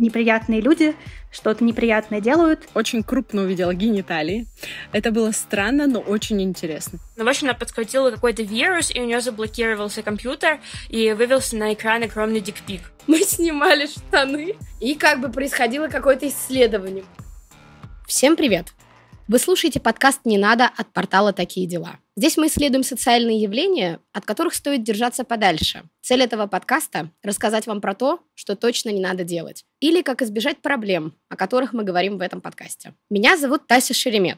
неприятные люди что-то неприятное делают. Очень крупно увидела гениталии. Это было странно, но очень интересно. Ну, в общем, она подхватила какой-то вирус, и у нее заблокировался компьютер, и вывелся на экран огромный дикпик. Мы снимали штаны, и как бы происходило какое-то исследование. Всем привет! Вы слушаете подкаст «Не надо» от портала «Такие дела». Здесь мы исследуем социальные явления, от которых стоит держаться подальше. Цель этого подкаста – рассказать вам про то, что точно не надо делать. Или как избежать проблем, о которых мы говорим в этом подкасте. Меня зовут Тася Шеремет.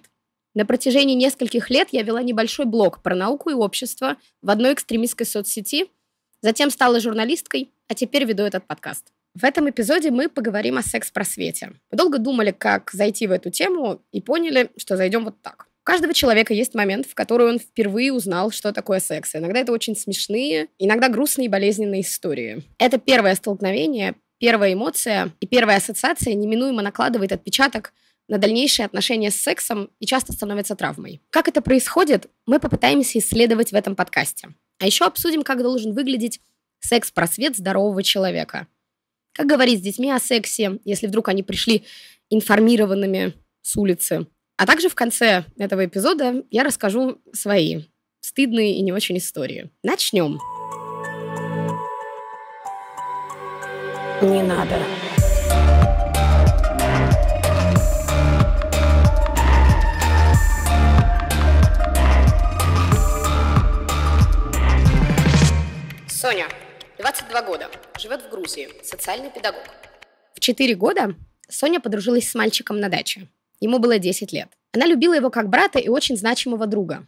На протяжении нескольких лет я вела небольшой блог про науку и общество в одной экстремистской соцсети, затем стала журналисткой, а теперь веду этот подкаст. В этом эпизоде мы поговорим о секс-просвете. Мы долго думали, как зайти в эту тему, и поняли, что зайдем вот так. У каждого человека есть момент, в который он впервые узнал, что такое секс. иногда это очень смешные, иногда грустные и болезненные истории. Это первое столкновение, первая эмоция и первая ассоциация неминуемо накладывает отпечаток на дальнейшие отношения с сексом и часто становится травмой. Как это происходит, мы попытаемся исследовать в этом подкасте. А еще обсудим, как должен выглядеть секс-просвет здорового человека. Как говорить с детьми о сексе, если вдруг они пришли информированными с улицы, а также в конце этого эпизода я расскажу свои стыдные и не очень истории. Начнем. Не надо. Соня, 22 года, живет в Грузии, социальный педагог. В 4 года Соня подружилась с мальчиком на даче – Ему было 10 лет. Она любила его как брата и очень значимого друга.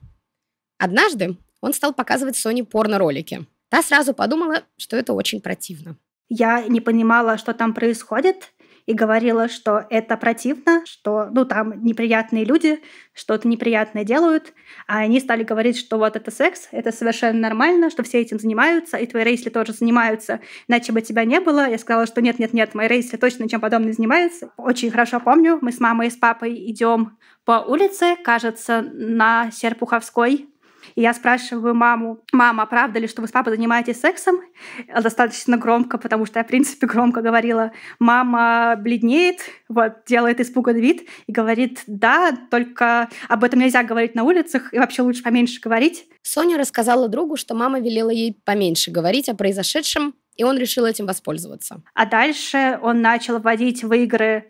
Однажды он стал показывать Соне порно-ролики. Та сразу подумала, что это очень противно. Я не понимала, что там происходит, и говорила, что это противно, что ну, там неприятные люди что-то неприятное делают, а они стали говорить, что вот это секс, это совершенно нормально, что все этим занимаются, и твои рейсли тоже занимаются, иначе бы тебя не было. Я сказала, что нет-нет-нет, мои рейсли точно чем подобным занимаются. Очень хорошо помню, мы с мамой и с папой идем по улице, кажется, на Серпуховской, и я спрашиваю маму, мама, а правда ли, что вы с папой занимаетесь сексом? Э, достаточно громко, потому что я, в принципе, громко говорила. Мама бледнеет, вот, делает испуганный вид и говорит, да, только об этом нельзя говорить на улицах и вообще лучше поменьше говорить. Соня рассказала другу, что мама велела ей поменьше говорить о произошедшем, и он решил этим воспользоваться. А дальше он начал вводить в игры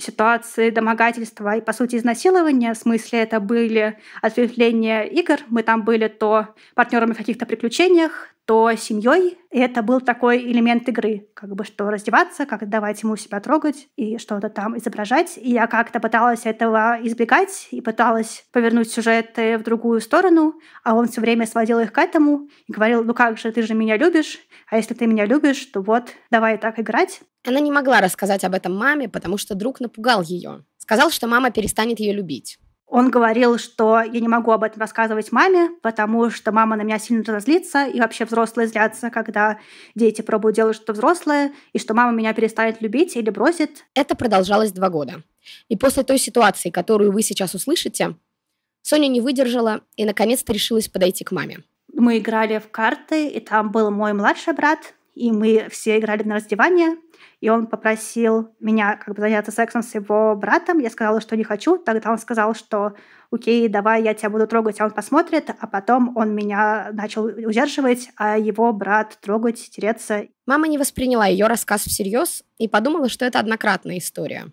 ситуации домогательства и, по сути, изнасилования. В смысле, это были ответвления игр. Мы там были то партнерами в каких-то приключениях, то семьей это был такой элемент игры, как бы что раздеваться, как давать ему себя трогать и что-то там изображать. И я как-то пыталась этого избегать и пыталась повернуть сюжеты в другую сторону, а он все время сводил их к этому и говорил, ну как же, ты же меня любишь, а если ты меня любишь, то вот, давай так играть. Она не могла рассказать об этом маме, потому что друг напугал ее. Сказал, что мама перестанет ее любить. Он говорил, что я не могу об этом рассказывать маме, потому что мама на меня сильно разозлится, и вообще взрослые злятся, когда дети пробуют делать что то взрослое, и что мама меня перестанет любить или бросит. Это продолжалось два года. И после той ситуации, которую вы сейчас услышите, Соня не выдержала и, наконец-то, решилась подойти к маме. Мы играли в карты, и там был мой младший брат, и мы все играли на раздевание, и он попросил меня как бы заняться сексом с его братом. Я сказала, что не хочу. Тогда он сказал, что окей, давай я тебя буду трогать, а он посмотрит, а потом он меня начал удерживать, а его брат трогать, тереться. Мама не восприняла ее рассказ всерьез и подумала, что это однократная история.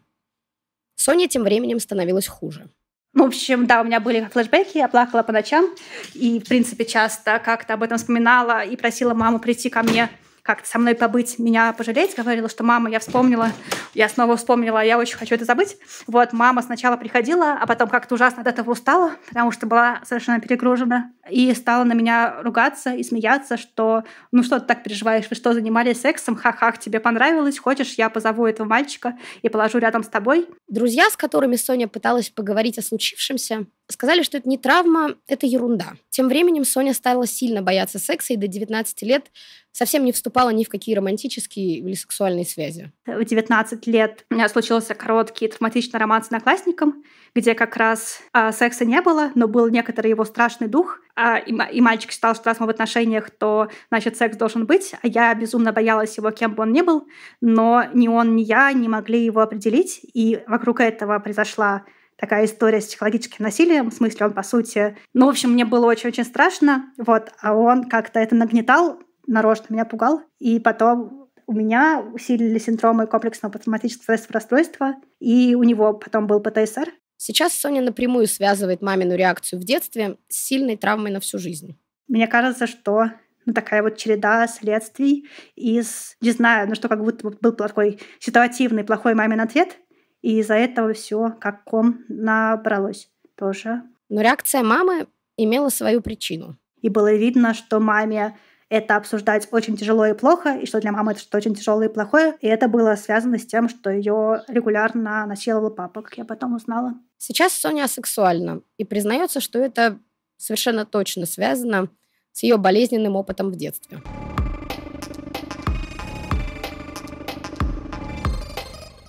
Соня тем временем становилась хуже. В общем, да, у меня были флешбеки, я плакала по ночам и, в принципе, часто как-то об этом вспоминала и просила маму прийти ко мне как-то со мной побыть, меня пожалеть, говорила, что мама, я вспомнила, я снова вспомнила, я очень хочу это забыть. Вот, мама сначала приходила, а потом как-то ужасно от этого устала, потому что была совершенно перегружена, и стала на меня ругаться и смеяться, что ну что ты так переживаешь, вы что, занимались сексом, ха-ха, тебе понравилось, хочешь, я позову этого мальчика и положу рядом с тобой. Друзья, с которыми Соня пыталась поговорить о случившемся, Сказали, что это не травма, это ерунда. Тем временем Соня стала сильно бояться секса и до 19 лет совсем не вступала ни в какие романтические или сексуальные связи. В 19 лет у меня случился короткий травматичный роман с одноклассником, где как раз а, секса не было, но был некоторый его страшный дух. А, и, и мальчик считал, что раз мы в отношениях, то, значит, секс должен быть. А я безумно боялась его, кем бы он ни был. Но ни он, ни я не могли его определить. И вокруг этого произошла такая история с психологическим насилием, в смысле он, по сути... Ну, в общем, мне было очень-очень страшно, вот, а он как-то это нагнетал, нарочно меня пугал, и потом у меня усилили синдромы комплексного патологического стрессового расстройства, и у него потом был ПТСР. Сейчас Соня напрямую связывает мамину реакцию в детстве с сильной травмой на всю жизнь. Мне кажется, что ну, такая вот череда следствий из, не знаю, ну что, как будто был такой ситуативный плохой мамин ответ, и из-за этого все как ком набралось тоже. Но реакция мамы имела свою причину. И было видно, что маме это обсуждать очень тяжело и плохо, и что для мамы это что очень тяжелое и плохое. И это было связано с тем, что ее регулярно насиловал папа, как я потом узнала. Сейчас Соня асексуальна и признается, что это совершенно точно связано с ее болезненным опытом в детстве.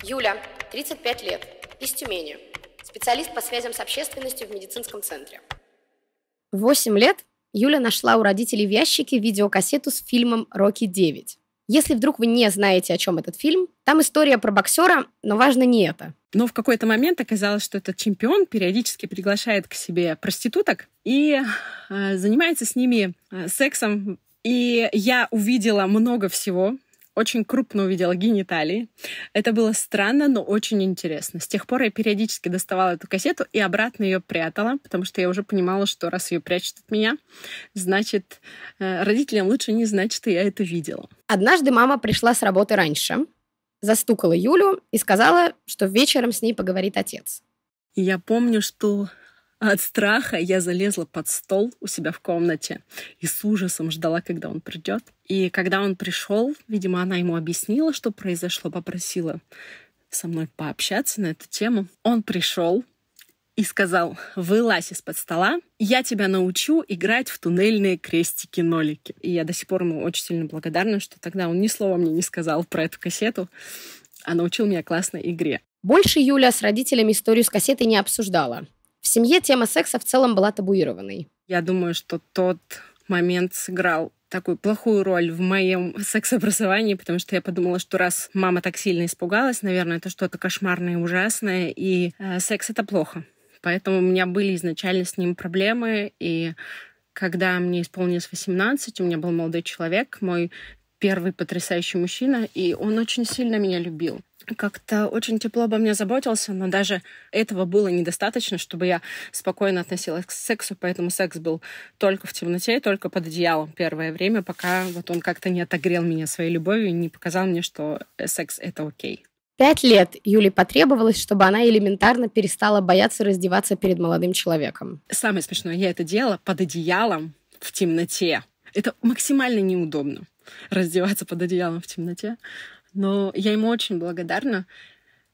Юля, 35 лет, из Тюмени, специалист по связям с общественностью в медицинском центре. В 8 лет Юля нашла у родителей в ящике видеокассету с фильмом «Рокки 9». Если вдруг вы не знаете, о чем этот фильм, там история про боксера, но важно не это. Но в какой-то момент оказалось, что этот чемпион периодически приглашает к себе проституток и э, занимается с ними э, сексом. И я увидела много всего очень крупно увидела гениталии. Это было странно, но очень интересно. С тех пор я периодически доставала эту кассету и обратно ее прятала, потому что я уже понимала, что раз ее прячут от меня, значит, э, родителям лучше не знать, что я это видела. Однажды мама пришла с работы раньше, застукала Юлю и сказала, что вечером с ней поговорит отец. я помню, что а от страха я залезла под стол у себя в комнате и с ужасом ждала, когда он придет. И когда он пришел, видимо, она ему объяснила, что произошло, попросила со мной пообщаться на эту тему. Он пришел и сказал, вылазь из-под стола, я тебя научу играть в туннельные крестики-нолики. И я до сих пор ему очень сильно благодарна, что тогда он ни слова мне не сказал про эту кассету, а научил меня классной игре. Больше Юля с родителями историю с кассетой не обсуждала. В семье тема секса в целом была табуированной. Я думаю, что тот момент сыграл такую плохую роль в моем сексообразовании, потому что я подумала, что раз мама так сильно испугалась, наверное, это что-то кошмарное и ужасное, и э, секс это плохо. Поэтому у меня были изначально с ним проблемы, и когда мне исполнилось 18, у меня был молодой человек, мой первый потрясающий мужчина, и он очень сильно меня любил как-то очень тепло обо мне заботился, но даже этого было недостаточно, чтобы я спокойно относилась к сексу, поэтому секс был только в темноте только под одеялом первое время, пока вот он как-то не отогрел меня своей любовью и не показал мне, что секс — это окей. Пять лет Юле потребовалось, чтобы она элементарно перестала бояться раздеваться перед молодым человеком. Самое смешное, я это делала под одеялом в темноте. Это максимально неудобно раздеваться под одеялом в темноте. Но я ему очень благодарна,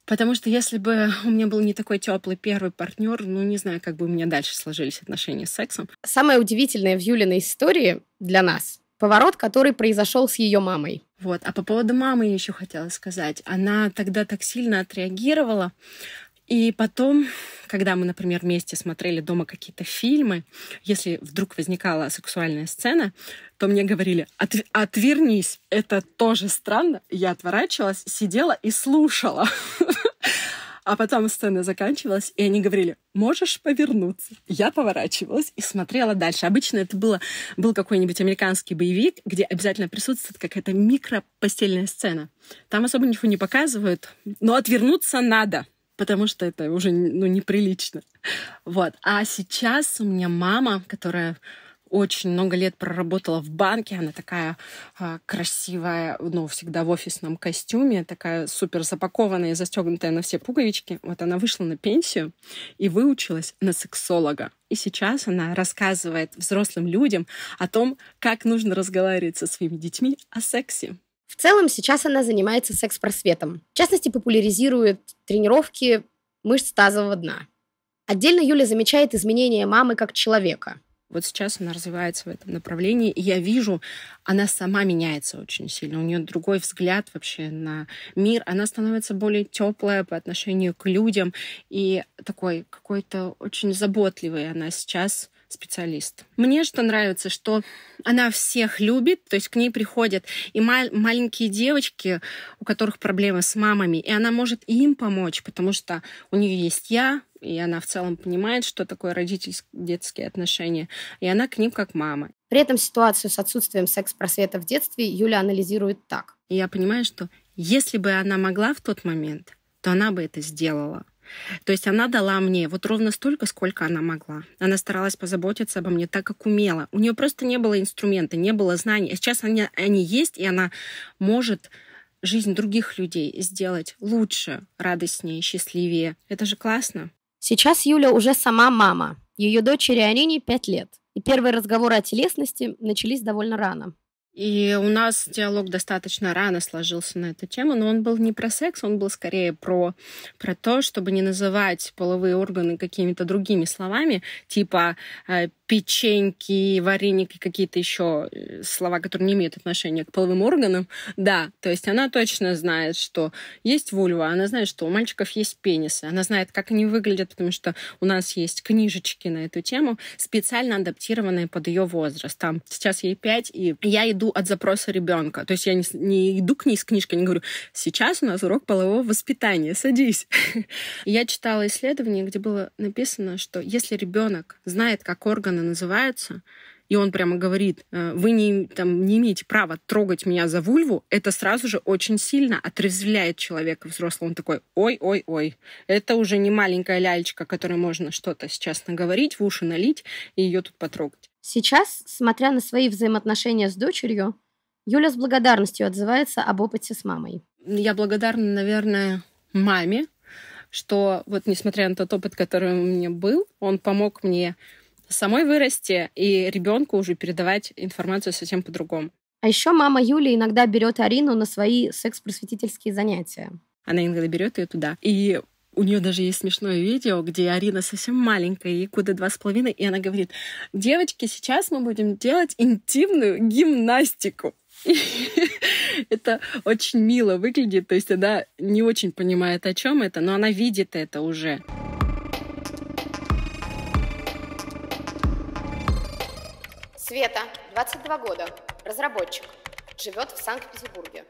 потому что если бы у меня был не такой теплый первый партнер, ну не знаю, как бы у меня дальше сложились отношения с сексом. Самое удивительное в Юлиной истории для нас поворот, который произошел с ее мамой. Вот. А по поводу мамы я еще хотела сказать. Она тогда так сильно отреагировала. И потом, когда мы, например, вместе смотрели дома какие-то фильмы, если вдруг возникала сексуальная сцена, то мне говорили, отвернись, это тоже странно. Я отворачивалась, сидела и слушала. А потом сцена заканчивалась, и они говорили, можешь повернуться. Я поворачивалась и смотрела дальше. Обычно это было, был какой-нибудь американский боевик, где обязательно присутствует какая-то микропостельная сцена. Там особо ничего не показывают, но отвернуться надо — потому что это уже ну, неприлично. Вот. А сейчас у меня мама, которая очень много лет проработала в банке. Она такая э, красивая, ну, всегда в офисном костюме, такая супер запакованная и застегнутая на все пуговички. Вот она вышла на пенсию и выучилась на сексолога. И сейчас она рассказывает взрослым людям о том, как нужно разговаривать со своими детьми о сексе. В целом сейчас она занимается секс-просветом. В частности, популяризирует тренировки мышц тазового дна. Отдельно Юля замечает изменения мамы как человека. Вот сейчас она развивается в этом направлении, и я вижу, она сама меняется очень сильно. У нее другой взгляд вообще на мир. Она становится более теплая по отношению к людям и такой какой-то очень заботливый Она сейчас специалист. Мне что нравится, что она всех любит, то есть к ней приходят и мал- маленькие девочки, у которых проблемы с мамами, и она может им помочь, потому что у нее есть я, и она в целом понимает, что такое родительские-детские отношения, и она к ним как мама. При этом ситуацию с отсутствием секс-просвета в детстве Юля анализирует так. И я понимаю, что если бы она могла в тот момент, то она бы это сделала. То есть она дала мне вот ровно столько, сколько она могла. Она старалась позаботиться обо мне так, как умела. У нее просто не было инструмента, не было знаний. А сейчас они, они есть, и она может жизнь других людей сделать лучше, радостнее, счастливее. Это же классно. Сейчас Юля уже сама мама. Ее дочери Арине 5 лет. И первые разговоры о телесности начались довольно рано. И у нас диалог достаточно рано сложился на эту тему, но он был не про секс, он был скорее про, про то, чтобы не называть половые органы какими-то другими словами, типа э, печеньки, вареники, какие-то еще э, слова, которые не имеют отношения к половым органам. Да, то есть она точно знает, что есть вульва, она знает, что у мальчиков есть пенисы, она знает, как они выглядят, потому что у нас есть книжечки на эту тему, специально адаптированные под ее возраст. Там сейчас ей 5, и я иду от запроса ребенка. То есть я не, не иду к ней с книжкой, не говорю, сейчас у нас урок полового воспитания, садись. Я читала исследование, где было написано, что если ребенок знает, как органы называется, и он прямо говорит, «Э, вы не, там, не имеете права трогать меня за вульву, это сразу же очень сильно отрезвляет человека взрослого. Он такой, ой-ой-ой, это уже не маленькая лялечка, которой можно что-то сейчас наговорить, в уши налить и ее тут потрогать. Сейчас, смотря на свои взаимоотношения с дочерью, Юля с благодарностью отзывается об опыте с мамой. Я благодарна, наверное, маме, что вот несмотря на тот опыт, который у меня был, он помог мне самой вырасти и ребенку уже передавать информацию совсем по-другому. А еще мама Юли иногда берет Арину на свои секс-просветительские занятия. Она иногда берет ее туда. И у нее даже есть смешное видео, где Арина совсем маленькая, ей куда два с половиной, и она говорит, девочки, сейчас мы будем делать интимную гимнастику. это очень мило выглядит, то есть она не очень понимает, о чем это, но она видит это уже. Света, 22 года, разработчик, живет в Санкт-Петербурге.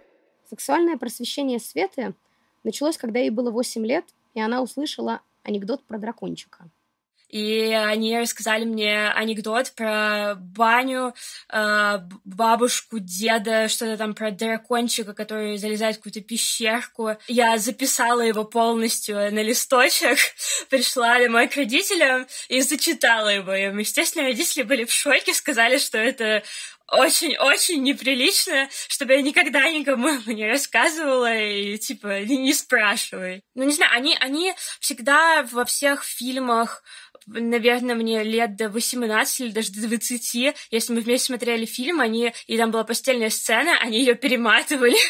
Сексуальное просвещение Светы началось, когда ей было 8 лет, и она услышала анекдот про дракончика – и они рассказали мне анекдот про баню, э, бабушку, деда, что-то там про дракончика, который залезает в какую-то пещерку. Я записала его полностью на листочек, пришла домой к родителям и зачитала его. И, естественно, родители были в шоке, сказали, что это очень-очень неприлично, чтобы я никогда никому не рассказывала и, типа, не, спрашивай. Ну, не знаю, они, они всегда во всех фильмах наверное, мне лет до 18 или даже до 20, если мы вместе смотрели фильм, они, и там была постельная сцена, они ее перематывали.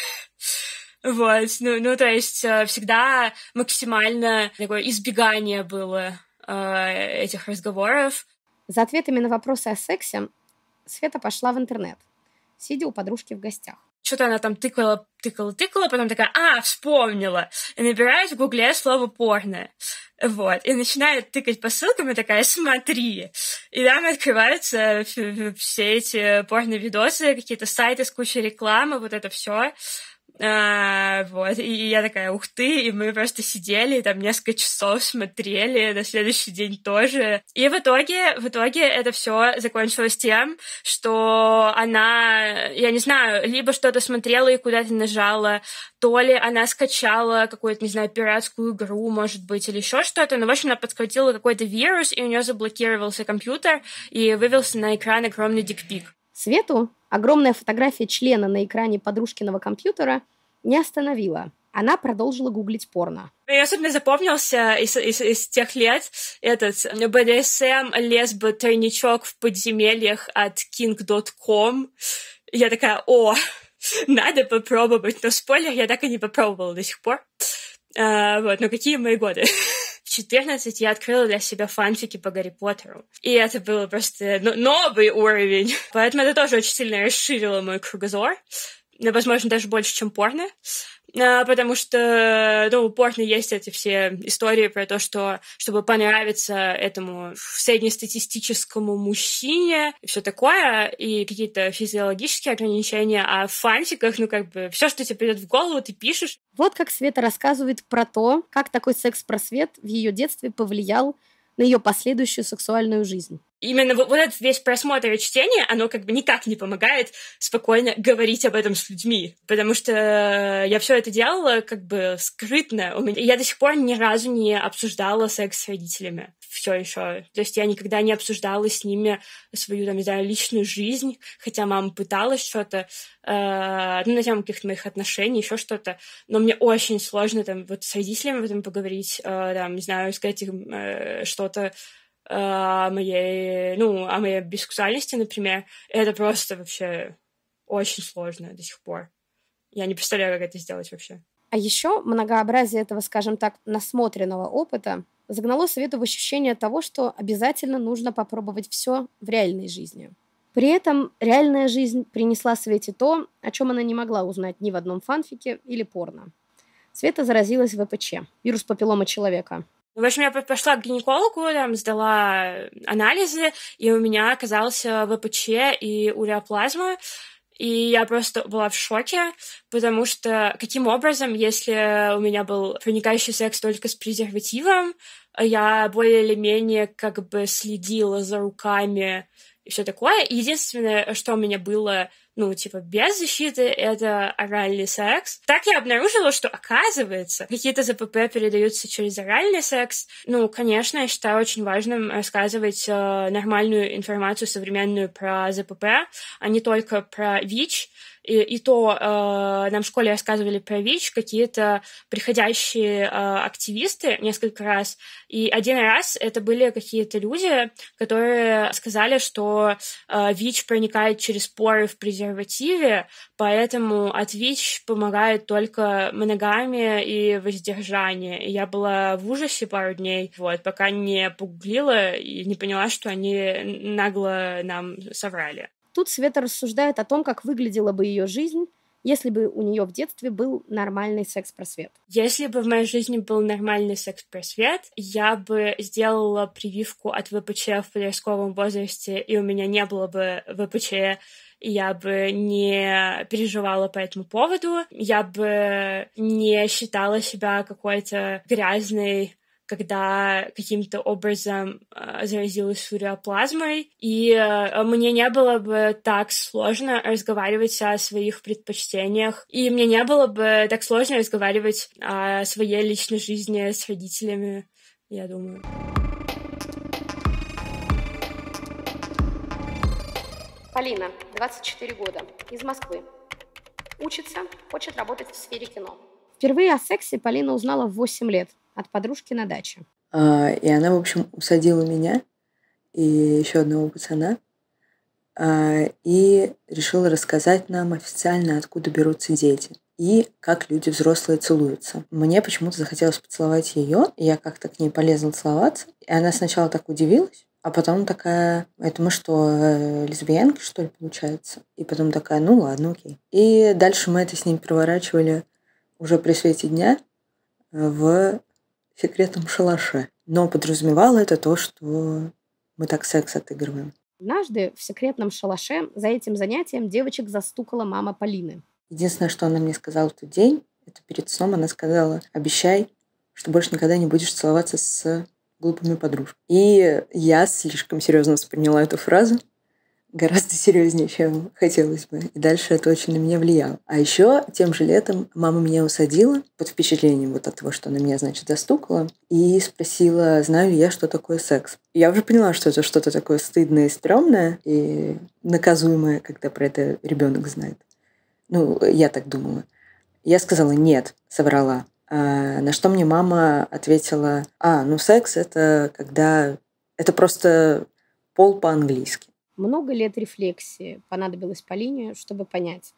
Вот, ну, ну, то есть э, всегда максимально такое избегание было э, этих разговоров. За ответами на вопросы о сексе Света пошла в интернет, сидя у подружки в гостях что-то она там тыкала, тыкала, тыкала, потом такая, а, вспомнила. И набирает в гугле слово порно. Вот. И начинает тыкать по ссылкам и такая, смотри. И там открываются все эти порно-видосы, какие-то сайты с кучей рекламы, вот это все. А, вот, и я такая, ух ты, и мы просто сидели там несколько часов, смотрели, на следующий день тоже. И в итоге, в итоге это все закончилось тем, что она, я не знаю, либо что-то смотрела и куда-то нажала, то ли она скачала какую-то, не знаю, пиратскую игру, может быть, или еще что-то, но, в общем, она подхватила какой-то вирус, и у нее заблокировался компьютер, и вывелся на экран огромный дикпик. Свету огромная фотография члена на экране подружкиного компьютера не остановила. Она продолжила гуглить порно. Мне особенно запомнился из, из, из тех лет этот BDSM лесбо тайничок в подземельях от king.com. Я такая, о, надо попробовать. Но спойлер, я так и не попробовала до сих пор. А, вот, но ну, какие мои годы. 14 я открыла для себя фанфики по Гарри Поттеру. И это был просто ну, новый уровень. Поэтому это тоже очень сильно расширило мой кругозор. Ну, возможно, даже больше, чем порно, а, потому что, ну, у порно есть эти все истории про то, что, чтобы понравиться этому среднестатистическому мужчине все такое, и какие-то физиологические ограничения, а в фантиках, ну, как бы, все, что тебе придет в голову, ты пишешь. Вот как Света рассказывает про то, как такой секс-просвет в ее детстве повлиял на ее последующую сексуальную жизнь именно вот, вот этот весь просмотр и чтение, оно как бы никак не помогает спокойно говорить об этом с людьми, потому что э, я все это делала как бы скрытно. У меня, я до сих пор ни разу не обсуждала секс с родителями все еще. То есть я никогда не обсуждала с ними свою, там, не знаю, личную жизнь, хотя мама пыталась что-то, э, ну, на тему каких-то моих отношений, еще что-то, но мне очень сложно там вот с родителями об этом поговорить, э, там, не знаю, сказать им э, что-то а, моей, ну, о моей бисексуальности, например, это просто вообще очень сложно до сих пор. Я не представляю, как это сделать вообще. А еще многообразие этого, скажем так, насмотренного опыта загнало Свету в ощущение того, что обязательно нужно попробовать все в реальной жизни. При этом реальная жизнь принесла Свете то, о чем она не могла узнать ни в одном фанфике или порно. Света заразилась ВПЧ, вирус папиллома человека, ну, в общем, я пошла к гинекологу, там, сдала анализы, и у меня оказался ВПЧ и уреоплазма. И я просто была в шоке, потому что каким образом, если у меня был проникающий секс только с презервативом, я более или менее как бы следила за руками и все такое. Единственное, что у меня было ну, типа, без защиты это оральный секс. Так я обнаружила, что, оказывается, какие-то ЗПП передаются через оральный секс. Ну, конечно, я считаю очень важным рассказывать э, нормальную информацию современную про ЗПП, а не только про ВИЧ, и, и то э, нам в школе рассказывали про ВИЧ какие-то приходящие э, активисты несколько раз. И один раз это были какие-то люди, которые сказали, что э, ВИЧ проникает через поры в презервативе, поэтому от ВИЧ помогает только моногамия и воздержание. И я была в ужасе пару дней, вот, пока не погуглила и не поняла, что они нагло нам соврали. Тут Света рассуждает о том, как выглядела бы ее жизнь, если бы у нее в детстве был нормальный секс-просвет? Если бы в моей жизни был нормальный секс-просвет, я бы сделала прививку от ВПЧ в подростковом возрасте, и у меня не было бы ВПЧ, и я бы не переживала по этому поводу, я бы не считала себя какой-то грязной когда каким-то образом э, заразилась фуриоплазмой, и э, мне не было бы так сложно разговаривать о своих предпочтениях, и мне не было бы так сложно разговаривать о своей личной жизни с родителями, я думаю. Полина, 24 года, из Москвы. Учится, хочет работать в сфере кино. Впервые о сексе Полина узнала в 8 лет – от подружки на даче. А, и она, в общем, усадила меня и еще одного пацана а, и решила рассказать нам официально, откуда берутся дети и как люди взрослые целуются. Мне почему-то захотелось поцеловать ее, и я как-то к ней полезла целоваться. И она сначала так удивилась, а потом такая, это мы что, э, лесбиянки, что ли, получается? И потом такая, ну ладно, окей. И дальше мы это с ним проворачивали уже при свете дня в секретном шалаше. Но подразумевало это то, что мы так секс отыгрываем. Однажды в секретном шалаше за этим занятием девочек застукала мама Полины. Единственное, что она мне сказала в тот день, это перед сном она сказала, обещай, что больше никогда не будешь целоваться с глупыми подружками. И я слишком серьезно восприняла эту фразу гораздо серьезнее, чем хотелось бы. И дальше это очень на меня влияло. А еще тем же летом мама меня усадила под впечатлением вот от того, что она меня, значит, застукала, и спросила, знаю ли я, что такое секс. я уже поняла, что это что-то такое стыдное и стрёмное, и наказуемое, когда про это ребенок знает. Ну, я так думала. Я сказала «нет», соврала. А, на что мне мама ответила «а, ну секс — это когда... это просто пол по-английски». Много лет рефлексии понадобилось Полине, чтобы понять.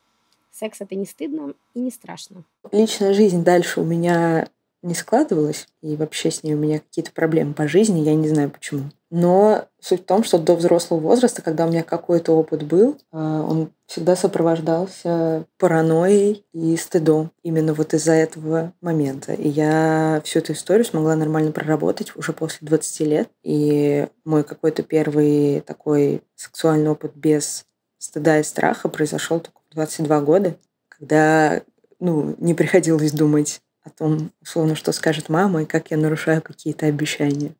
Секс это не стыдно и не страшно. Личная жизнь дальше у меня не складывалось, и вообще с ней у меня какие-то проблемы по жизни, я не знаю почему. Но суть в том, что до взрослого возраста, когда у меня какой-то опыт был, а, он всегда сопровождался паранойей и стыдом именно вот из-за этого момента. И я всю эту историю смогла нормально проработать уже после 20 лет. И мой какой-то первый такой сексуальный опыт без стыда и страха произошел только в 22 года, когда ну, не приходилось думать о том, условно, что скажет мама и как я нарушаю какие-то обещания.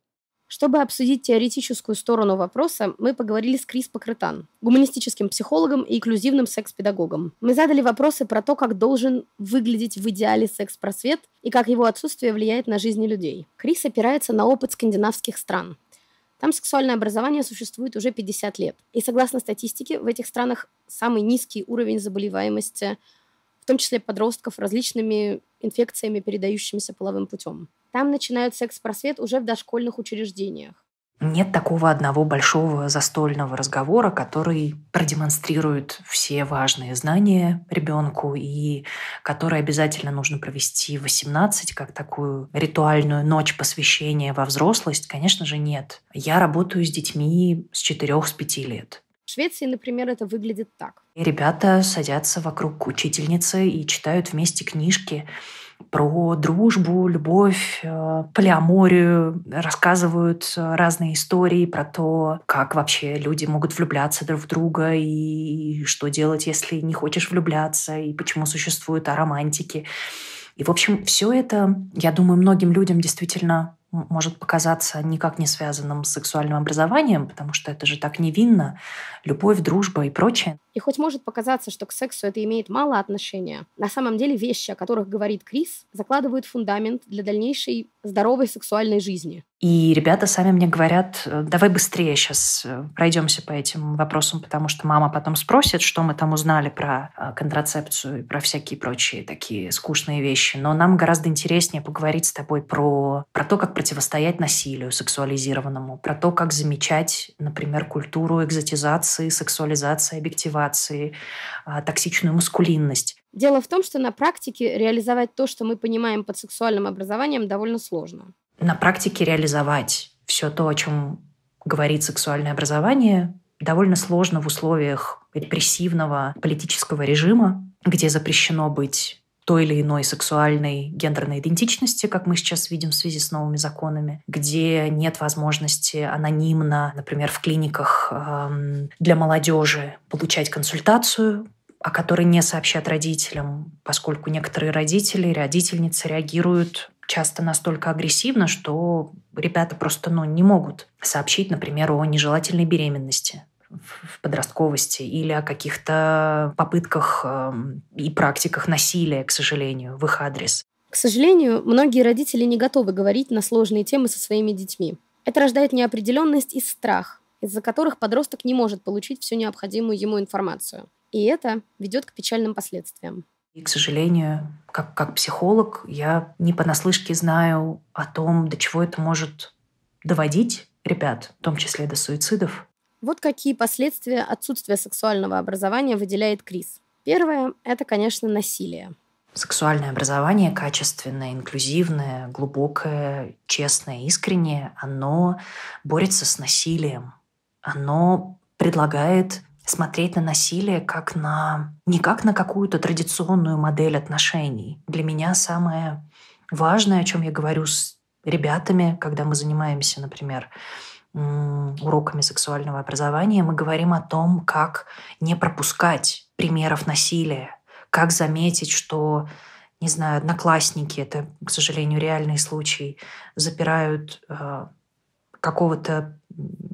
Чтобы обсудить теоретическую сторону вопроса, мы поговорили с Крис Покрытан, гуманистическим психологом и инклюзивным секс-педагогом. Мы задали вопросы про то, как должен выглядеть в идеале секс-просвет и как его отсутствие влияет на жизни людей. Крис опирается на опыт скандинавских стран. Там сексуальное образование существует уже 50 лет. И согласно статистике, в этих странах самый низкий уровень заболеваемости том числе подростков, различными инфекциями, передающимися половым путем. Там начинают секс-просвет уже в дошкольных учреждениях. Нет такого одного большого застольного разговора, который продемонстрирует все важные знания ребенку и который обязательно нужно провести в 18, как такую ритуальную ночь посвящения во взрослость, конечно же, нет. Я работаю с детьми с 4-5 лет. В Швеции, например, это выглядит так. Ребята садятся вокруг учительницы и читают вместе книжки про дружбу, любовь, э, полиаморию, рассказывают разные истории про то, как вообще люди могут влюбляться друг в друга и что делать, если не хочешь влюбляться, и почему существуют аромантики. И, в общем, все это, я думаю, многим людям действительно может показаться никак не связанным с сексуальным образованием, потому что это же так невинно, любовь, дружба и прочее. И хоть может показаться, что к сексу это имеет мало отношения, на самом деле вещи, о которых говорит Крис, закладывают фундамент для дальнейшей здоровой сексуальной жизни. И ребята сами мне говорят, «Э, давай быстрее сейчас э, пройдемся по этим вопросам, потому что мама потом спросит, что мы там узнали про э, контрацепцию и про всякие прочие такие скучные вещи. Но нам гораздо интереснее поговорить с тобой про, про то, как противостоять насилию сексуализированному, про то, как замечать, например, культуру экзотизации, сексуализации, объективации, а, токсичную маскулинность. Дело в том, что на практике реализовать то, что мы понимаем под сексуальным образованием, довольно сложно на практике реализовать все то, о чем говорит сексуальное образование, довольно сложно в условиях репрессивного политического режима, где запрещено быть той или иной сексуальной гендерной идентичности, как мы сейчас видим в связи с новыми законами, где нет возможности анонимно, например, в клиниках эм, для молодежи получать консультацию, о которой не сообщат родителям, поскольку некоторые родители и родительницы реагируют часто настолько агрессивно, что ребята просто ну, не могут сообщить, например, о нежелательной беременности в подростковости или о каких-то попытках эм, и практиках насилия, к сожалению, в их адрес. К сожалению, многие родители не готовы говорить на сложные темы со своими детьми. Это рождает неопределенность и страх, из-за которых подросток не может получить всю необходимую ему информацию. И это ведет к печальным последствиям. И, к сожалению, как, как психолог, я не понаслышке знаю о том, до чего это может доводить ребят, в том числе до суицидов. Вот какие последствия отсутствия сексуального образования выделяет Крис. Первое – это, конечно, насилие. Сексуальное образование качественное, инклюзивное, глубокое, честное, искреннее, оно борется с насилием. Оно предлагает смотреть на насилие как на... не как на какую-то традиционную модель отношений. Для меня самое важное, о чем я говорю с ребятами, когда мы занимаемся, например, уроками сексуального образования, мы говорим о том, как не пропускать примеров насилия, как заметить, что не знаю, одноклассники, это, к сожалению, реальный случай, запирают э, какого-то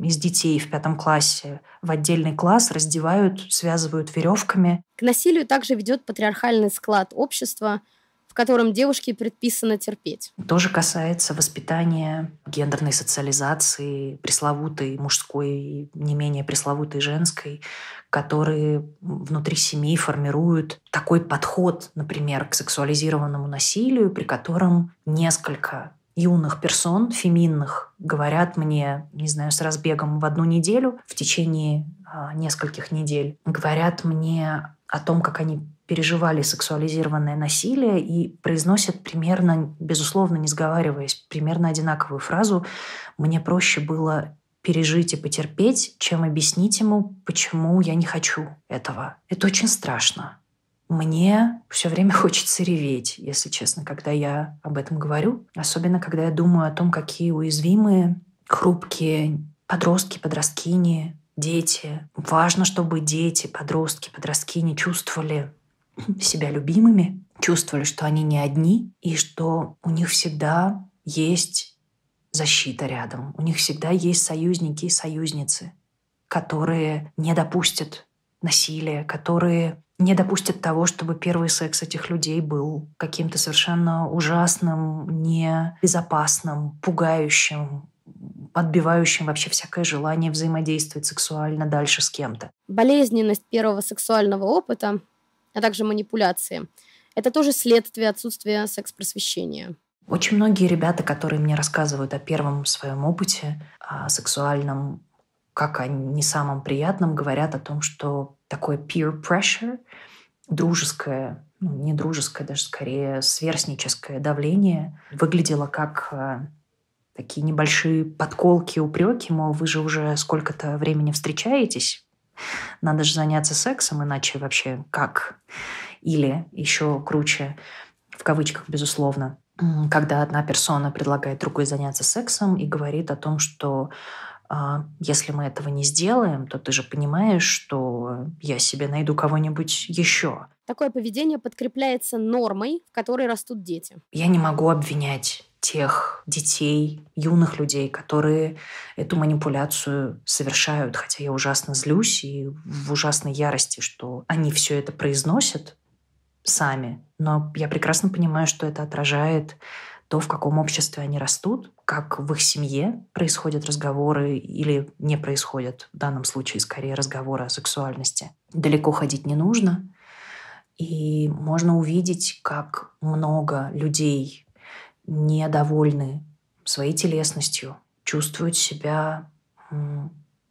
из детей в пятом классе в отдельный класс, раздевают, связывают веревками. К насилию также ведет патриархальный склад общества, в котором девушке предписано терпеть. Тоже касается воспитания, гендерной социализации, пресловутой мужской и не менее пресловутой женской, которые внутри семьи формируют такой подход, например, к сексуализированному насилию, при котором несколько юных персон, феминных, говорят мне, не знаю, с разбегом в одну неделю, в течение э, нескольких недель, говорят мне о том, как они переживали сексуализированное насилие и произносят примерно, безусловно, не сговариваясь, примерно одинаковую фразу «мне проще было пережить и потерпеть, чем объяснить ему, почему я не хочу этого». Это очень страшно. Мне все время хочется реветь, если честно, когда я об этом говорю. Особенно, когда я думаю о том, какие уязвимые, хрупкие подростки, подросткини, дети. Важно, чтобы дети, подростки, подросткини чувствовали себя любимыми, чувствовали, что они не одни и что у них всегда есть защита рядом, у них всегда есть союзники и союзницы, которые не допустят насилия, которые не допустят того, чтобы первый секс этих людей был каким-то совершенно ужасным, небезопасным, пугающим, подбивающим вообще всякое желание взаимодействовать сексуально дальше с кем-то. Болезненность первого сексуального опыта, а также манипуляции – это тоже следствие отсутствия секс-просвещения. Очень многие ребята, которые мне рассказывают о первом своем опыте, о сексуальном, как о не самом приятном говорят о том, что такое peer pressure, дружеское, ну, не дружеское, даже скорее сверстническое давление выглядело как э, такие небольшие подколки, упреки, мол, вы же уже сколько-то времени встречаетесь, надо же заняться сексом, иначе вообще как? Или еще круче, в кавычках, безусловно, когда одна персона предлагает другой заняться сексом и говорит о том, что а, если мы этого не сделаем, то ты же понимаешь, что я себе найду кого-нибудь еще. Такое поведение подкрепляется нормой, в которой растут дети. Я не могу обвинять тех детей, юных людей, которые эту манипуляцию совершают, хотя я ужасно злюсь и в ужасной ярости, что они все это произносят сами, но я прекрасно понимаю, что это отражает то, в каком обществе они растут, как в их семье происходят разговоры или не происходят, в данном случае скорее разговоры о сексуальности. Далеко ходить не нужно. И можно увидеть, как много людей недовольны своей телесностью, чувствуют себя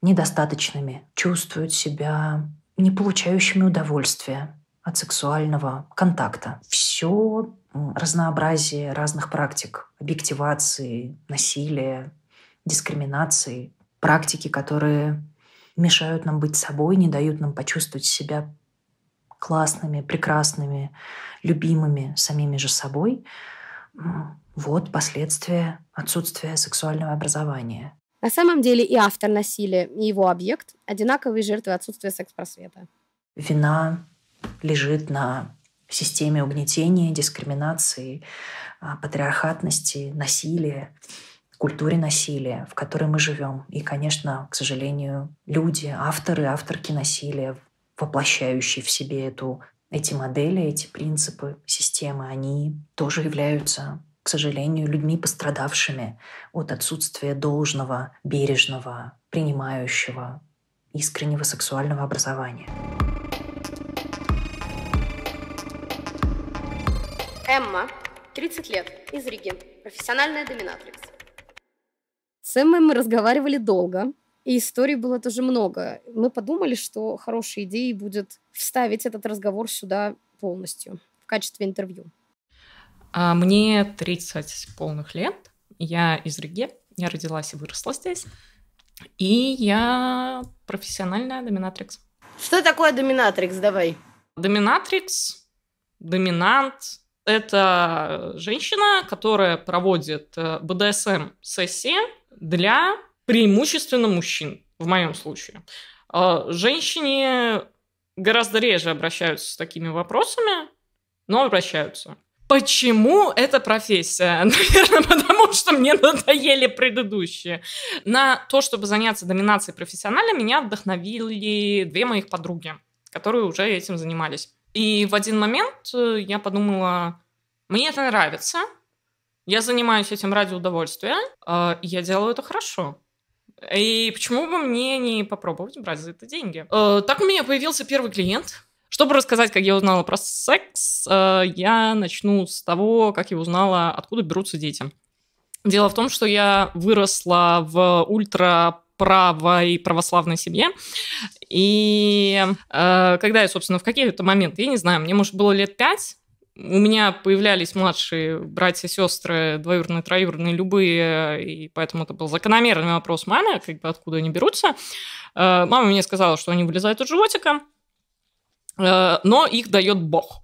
недостаточными, чувствуют себя не получающими удовольствия от сексуального контакта. Все разнообразие разных практик, объективации, насилия, дискриминации, практики, которые мешают нам быть собой, не дают нам почувствовать себя классными, прекрасными, любимыми самими же собой. Вот последствия отсутствия сексуального образования. На самом деле и автор насилия, и его объект – одинаковые жертвы отсутствия секс-просвета. Вина лежит на системе угнетения, дискриминации, а, патриархатности, насилия, культуре насилия, в которой мы живем. И, конечно, к сожалению, люди, авторы, авторки насилия, воплощающие в себе эту, эти модели, эти принципы, системы, они тоже являются к сожалению, людьми, пострадавшими от отсутствия должного, бережного, принимающего, искреннего сексуального образования. Эмма, 30 лет, из Риги, профессиональная доминатрикс. С Эммой мы разговаривали долго, и историй было тоже много. Мы подумали, что хорошей идеей будет вставить этот разговор сюда полностью в качестве интервью. А, мне 30 полных лет. Я из Риги. Я родилась и выросла здесь. И я профессиональная доминатрикс. Что такое доминатрикс? Давай. Доминатрикс, доминант, это женщина, которая проводит э, БДСМ-сессии эм для преимущественно мужчин, в моем случае. Э, женщине гораздо реже обращаются с такими вопросами, но обращаются. Почему эта профессия? Наверное, потому что мне надоели предыдущие. На то, чтобы заняться доминацией профессионально, меня вдохновили две моих подруги, которые уже этим занимались. И в один момент э, я подумала, мне это нравится, я занимаюсь этим ради удовольствия, а, я делаю это хорошо. И почему бы мне не попробовать брать за это деньги? Э, так у меня появился первый клиент. Чтобы рассказать, как я узнала про секс, э, я начну с того, как я узнала, откуда берутся дети. Дело в том, что я выросла в ультра правой православной семье. И э, когда я, собственно, в какие-то моменты, я не знаю, мне, может, было лет пять, у меня появлялись младшие братья, сестры, двоюродные, троюродные, любые, и поэтому это был закономерный вопрос мамы, как бы откуда они берутся. Э, мама мне сказала, что они вылезают из животика, э, но их дает Бог.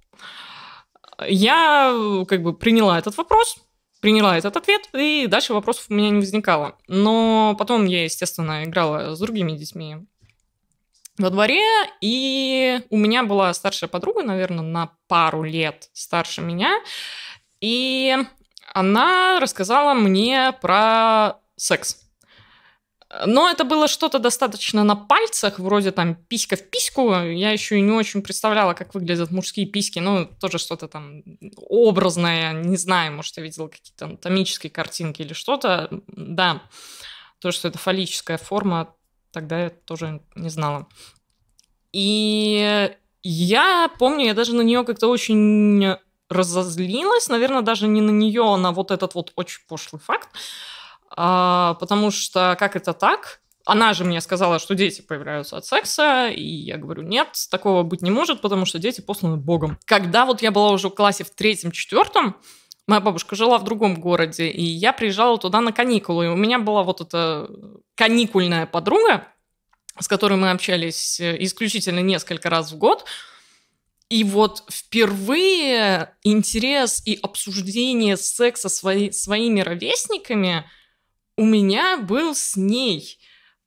Я э, как бы приняла этот вопрос – приняла этот ответ, и дальше вопросов у меня не возникало. Но потом я, естественно, играла с другими детьми во дворе, и у меня была старшая подруга, наверное, на пару лет старше меня, и она рассказала мне про секс. Но это было что-то достаточно на пальцах, вроде там писька в письку. Я еще и не очень представляла, как выглядят мужские письки. Ну, тоже что-то там образное, не знаю, может, я видела какие-то анатомические картинки или что-то. Да, то, что это фаллическая форма, тогда я тоже не знала. И я помню, я даже на нее как-то очень разозлилась, наверное, даже не на нее, а на вот этот вот очень пошлый факт а, потому что как это так? Она же мне сказала, что дети появляются от секса, и я говорю, нет, такого быть не может, потому что дети посланы Богом. Когда вот я была уже в классе в третьем-четвертом, моя бабушка жила в другом городе, и я приезжала туда на каникулы, и у меня была вот эта каникульная подруга, с которой мы общались э, исключительно несколько раз в год. И вот впервые интерес и обсуждение секса свои, своими ровесниками – у меня был с ней,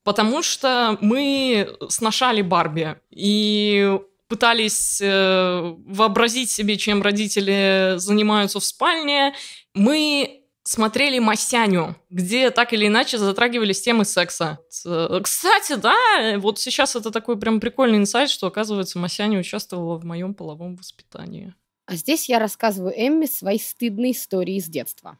потому что мы сношали Барби и пытались э, вообразить себе, чем родители занимаются в спальне. Мы смотрели «Масяню», где так или иначе затрагивались темы секса. Кстати, да, вот сейчас это такой прям прикольный инсайт, что, оказывается, Масяня участвовала в моем половом воспитании. А здесь я рассказываю Эмми свои стыдные истории из детства.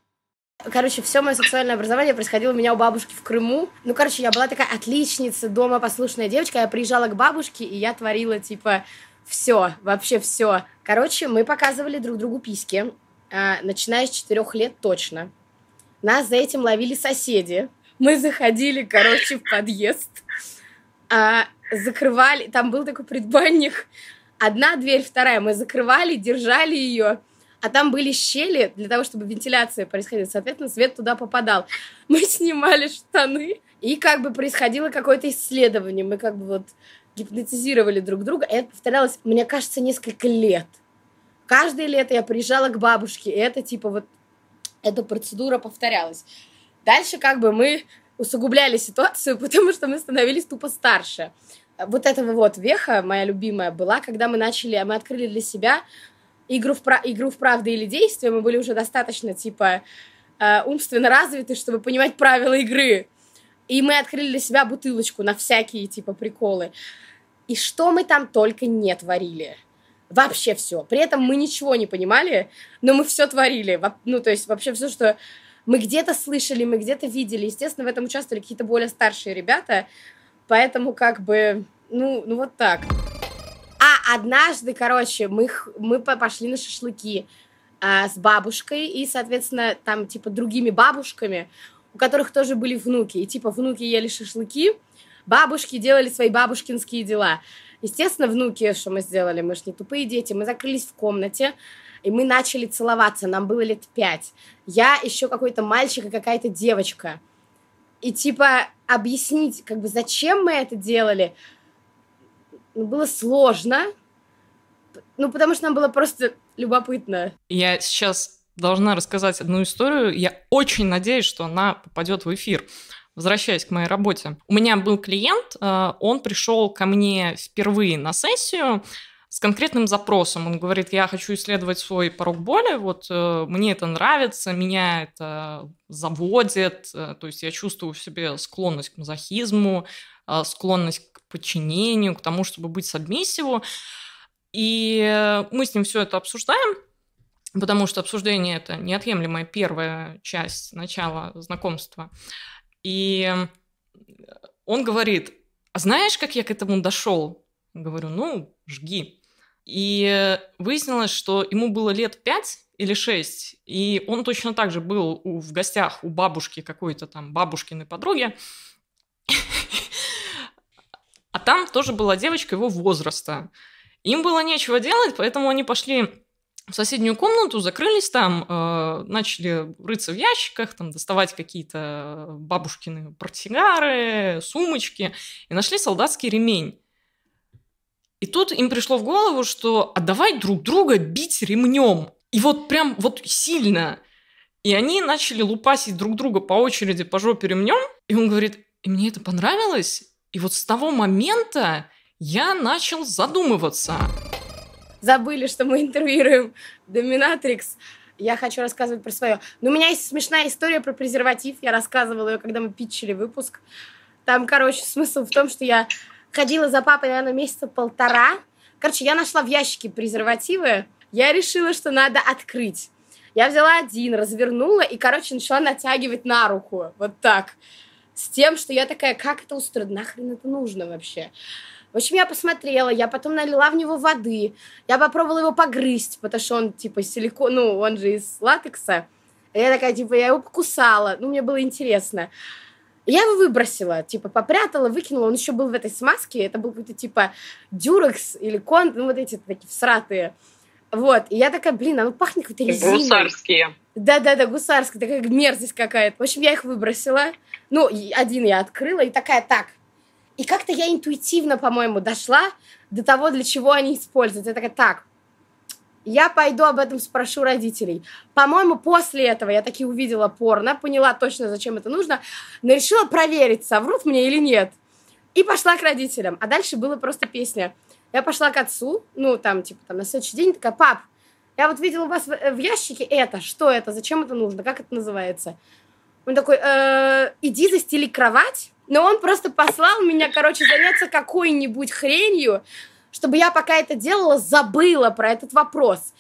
Короче, все мое сексуальное образование происходило у меня у бабушки в Крыму. Ну, короче, я была такая отличница, дома послушная девочка. Я приезжала к бабушке, и я творила, типа, все, вообще все. Короче, мы показывали друг другу письки, а, начиная с четырех лет точно. Нас за этим ловили соседи. Мы заходили, короче, в подъезд. Э, закрывали, там был такой предбанник. Одна дверь, вторая. Мы закрывали, держали ее а там были щели для того, чтобы вентиляция происходила. Соответственно, свет туда попадал. Мы снимали штаны, и как бы происходило какое-то исследование. Мы как бы вот гипнотизировали друг друга. И это повторялось, мне кажется, несколько лет. Каждое лето я приезжала к бабушке, и это типа вот эта процедура повторялась. Дальше как бы мы усугубляли ситуацию, потому что мы становились тупо старше. Вот этого вот веха, моя любимая, была, когда мы начали, мы открыли для себя игру в, игру в правду или действие мы были уже достаточно, типа, э, умственно развиты, чтобы понимать правила игры. И мы открыли для себя бутылочку на всякие, типа, приколы. И что мы там только не творили. Вообще все. При этом мы ничего не понимали, но мы все творили. Ну, то есть вообще все, что мы где-то слышали, мы где-то видели. Естественно, в этом участвовали какие-то более старшие ребята. Поэтому как бы, ну, ну вот так однажды, короче, мы, мы пошли на шашлыки э, с бабушкой и, соответственно, там, типа, другими бабушками, у которых тоже были внуки. И, типа, внуки ели шашлыки, бабушки делали свои бабушкинские дела. Естественно, внуки, что мы сделали, мы же не тупые дети, мы закрылись в комнате, и мы начали целоваться, нам было лет пять. Я еще какой-то мальчик и какая-то девочка. И типа объяснить, как бы зачем мы это делали, ну, было сложно, ну, потому что нам было просто любопытно. Я сейчас должна рассказать одну историю. Я очень надеюсь, что она попадет в эфир. Возвращаясь к моей работе. У меня был клиент, э, он пришел ко мне впервые на сессию с конкретным запросом. Он говорит, я хочу исследовать свой порог боли, вот э, мне это нравится, меня это заводит, э, то есть я чувствую в себе склонность к мазохизму, склонность к подчинению, к тому, чтобы быть сабмиссиву. И э, мы с ним все это обсуждаем, потому что обсуждение это неотъемлемая первая часть начала знакомства. И он говорит, а знаешь, как я к этому дошел? Говорю, ну, жги. И э, выяснилось, что ему было лет пять или шесть, и он точно так же был у, в гостях у бабушки какой-то там бабушкиной подруги. А там тоже была девочка его возраста. Им было нечего делать, поэтому они пошли в соседнюю комнату, закрылись там, э, начали рыться в ящиках, там доставать какие-то бабушкины портсигары, сумочки, и нашли солдатский ремень. И тут им пришло в голову, что отдавать друг друга бить ремнем. И вот прям вот сильно. И они начали лупасить друг друга по очереди по жопе ремнем. И он говорит, и мне это понравилось. И вот с того момента я начал задумываться. Забыли, что мы интервьюируем Доминатрикс. Я хочу рассказывать про свое. Но ну, у меня есть смешная история про презерватив. Я рассказывала ее, когда мы питчили выпуск. Там, короче, смысл в том, что я ходила за папой, наверное, месяца полтора. Короче, я нашла в ящике презервативы. Я решила, что надо открыть. Я взяла один, развернула и, короче, начала натягивать на руку. Вот так. С тем, что я такая, как это устроено? Нахрен это нужно вообще? В общем, я посмотрела, я потом налила в него воды, я попробовала его погрызть, потому что он, типа, силикон, ну, он же из латекса. Я такая, типа, я его покусала, ну, мне было интересно. Я его выбросила, типа, попрятала, выкинула. Он еще был в этой смазке, это был какой-то, типа, дюрекс или кон, ну, вот эти такие всратые. Вот, и я такая, блин, оно а ну пахнет какой-то резиной. Гусарские. Да-да-да, гусарская, такая мерзость какая-то. В общем, я их выбросила. Ну, один я открыла и такая, так, и как-то я интуитивно, по-моему, дошла до того, для чего они используют. Я такая, так, я пойду об этом спрошу родителей. По-моему, после этого я таки увидела порно, поняла точно, зачем это нужно, но решила проверить, соврут мне или нет. И пошла к родителям. А дальше была просто песня. Я пошла к отцу, ну, там, типа, там, на следующий день, такая, пап, я вот видела у вас в, в ящике это, что это, зачем это нужно, как это называется? Он такой, э, иди застели кровать. Но он просто послал меня, короче, заняться какой-нибудь хренью, чтобы я, пока это делала, забыла про этот вопрос.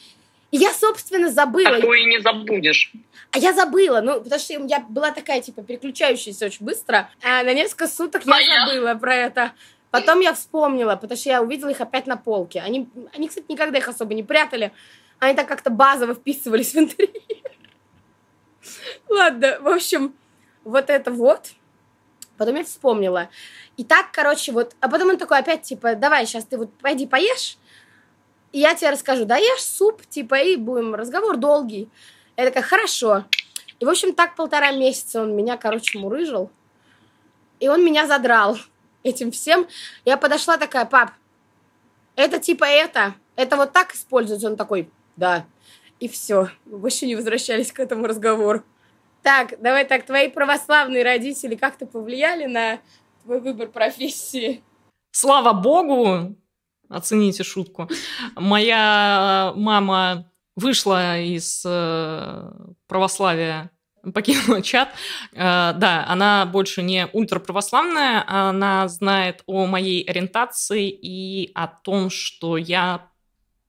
И я, собственно, забыла. Такое и не забудешь. А я забыла, ну, потому что я была такая, типа, переключающаяся очень быстро. А на несколько суток Моя. А я забыла про это. Потом я вспомнила, потому что я увидела их опять на полке. Они, они кстати, никогда их особо не прятали. Они так как-то базово вписывались в интерьер. Ладно, в общем, вот это вот. Потом я вспомнила. И так, короче, вот... А потом он такой опять, типа, давай, сейчас ты вот пойди поешь, и я тебе расскажу. даешь суп, типа, и будем... Разговор долгий. Я такая, хорошо. И, в общем, так полтора месяца он меня, короче, мурыжил. И он меня задрал этим всем. Я подошла такая, пап, это типа это. Это вот так используется. Он такой, да. И все. Мы больше не возвращались к этому разговору. Так, давай так, твои православные родители как-то повлияли на твой выбор профессии? Слава богу, оцените шутку. Моя мама вышла из э, православия покинула чат. Э, да, она больше не ультраправославная, она знает о моей ориентации и о том, что я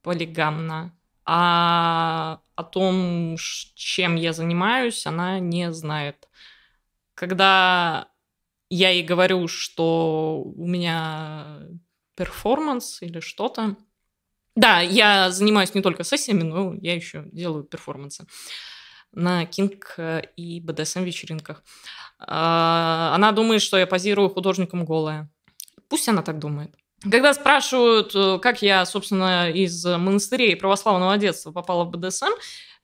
полигамна а о том, чем я занимаюсь, она не знает. Когда я ей говорю, что у меня перформанс или что-то, да, я занимаюсь не только сессиями, но я еще делаю перформансы на кинг и БДСМ вечеринках. А, она думает, что я позирую художником голая. Пусть она так думает. Когда спрашивают, э, как я, собственно, из монастырей православного детства попала в БДСМ,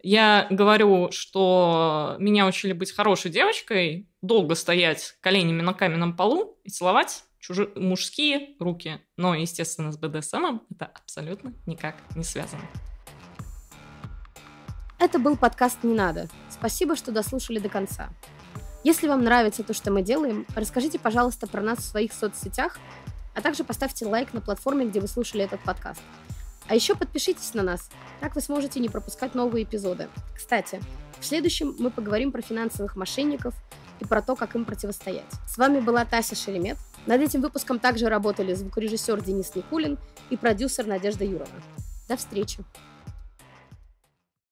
я говорю, что меня учили быть хорошей девочкой, долго стоять коленями на каменном полу и целовать чужи... мужские руки. Но, естественно, с БДСМом это абсолютно никак не связано. Это был подкаст «Не надо». Спасибо, что дослушали до конца. Если вам нравится то, что мы делаем, расскажите, пожалуйста, про нас в своих соцсетях а также поставьте лайк на платформе, где вы слушали этот подкаст. А еще подпишитесь на нас, так вы сможете не пропускать новые эпизоды. Кстати, в следующем мы поговорим про финансовых мошенников и про то, как им противостоять. С вами была Тася Шеремет. Над этим выпуском также работали звукорежиссер Денис Никулин и продюсер Надежда Юрова. До встречи!